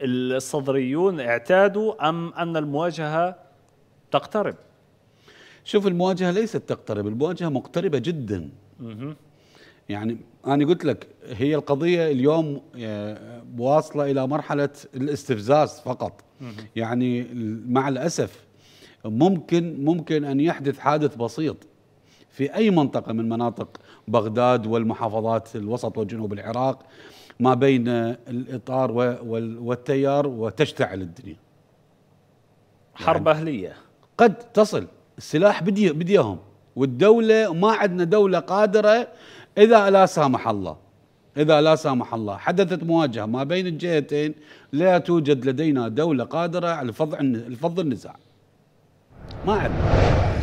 الصدريون اعتادوا أم أن المواجهة تقترب شوف المواجهة ليست تقترب المواجهة مقتربة جدا يعني أنا قلت لك هي القضية اليوم آه، واصلة إلى مرحلة الاستفزاز فقط يعني مع الأسف ممكن ممكن أن يحدث حادث بسيط في أي منطقة من مناطق بغداد والمحافظات الوسط وجنوب العراق ما بين الإطار والتيار وتشتعل الدنيا يعني حرب يعني أهلية قد تصل السلاح بدي بديهم والدولة ما عندنا دولة قادرة إذا لا سامح الله إذا لا سامح الله حدثت مواجهة ما بين الجهتين لا توجد لدينا دولة قادرة على الفض الفض النزاع ما عندنا